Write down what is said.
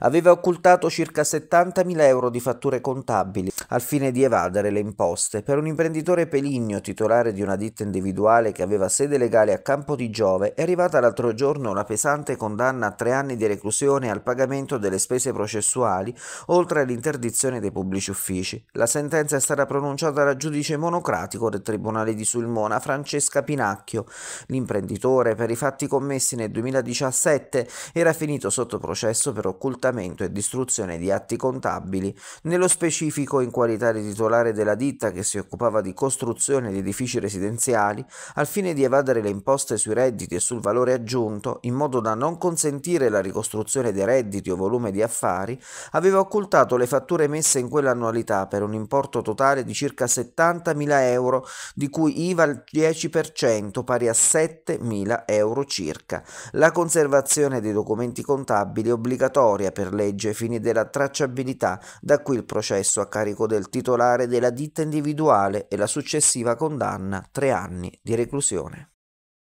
aveva occultato circa 70.000 euro di fatture contabili al fine di evadere le imposte. Per un imprenditore peligno, titolare di una ditta individuale che aveva sede legale a Campo di Giove, è arrivata l'altro giorno una pesante condanna a tre anni di reclusione al pagamento delle spese processuali, oltre all'interdizione dei pubblici uffici. La sentenza è stata pronunciata dal giudice monocratico del Tribunale di Sulmona, Francesca Pinacchio. L'imprenditore, per i fatti commessi nel 2017, era finito sotto processo per occultare occultamento e distruzione di atti contabili, nello specifico in qualità di titolare della ditta che si occupava di costruzione di edifici residenziali al fine di evadere le imposte sui redditi e sul valore aggiunto in modo da non consentire la ricostruzione dei redditi o volume di affari, aveva occultato le fatture emesse in quell'annualità per un importo totale di circa 70.000 euro, di cui IVA il 10% pari a 7.000 euro circa. La conservazione dei documenti contabili è obbligatoria per legge ai fini della tracciabilità, da qui il processo a carico del titolare della ditta individuale e la successiva condanna, tre anni di reclusione.